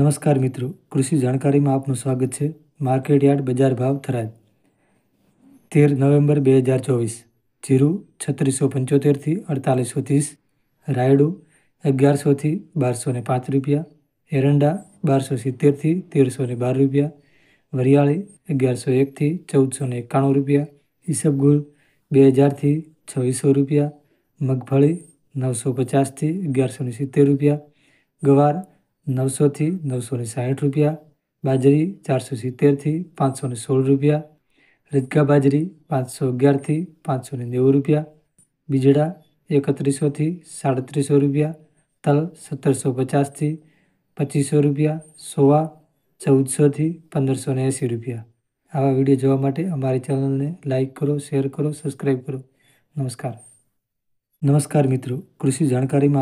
નમસ્કાર મિત્રો કૃષિ જાણકારીમાં આપનું સ્વાગત છે માર્કેટ યાર્ડ બજાર ભાવ થરાદ તેર નવેમ્બર બે હજાર ચોવીસ જીરું છત્રીસો પંચોતેરથી અડતાલીસો ત્રીસ રાયડું અગિયારસોથી બારસો ને પાંચ રૂપિયા એરંડા બારસો સિત્તેરથી તેરસો ને બાર રૂપિયા વરિયાળી અગિયારસો એકથી ચૌદસો ને એકાણું રૂપિયા ઈસબગુલ બે હજારથી છવ્વીસો રૂપિયા મગફળી નવસો પચાસથી અગિયારસો ને સિત્તેર રૂપિયા ગવાર નવસોથી નવસો સાહીઠ રૂપિયા બાજરી ચારસો સિત્તેરથી પાંચસો ને સોળ રૂપિયા રજકા બાજરી પાંચસો અગિયારથી પાંચસો ને નેવું રૂપિયા બીજડા એકત્રીસોથી સાડત્રીસો રૂપિયા તલ સત્તરસો પચાસથી પચીસો રૂપિયા સોવા ચૌદસોથી પંદરસો ને એંસી રૂપિયા આવા વિડીયો જોવા માટે અમારી ચેનલને લાઇક કરો શેર કરો સબસ્ક્રાઈબ કરો નમસ્કાર નમસ્કાર મિત્રો કૃષિ જાણકારીમાં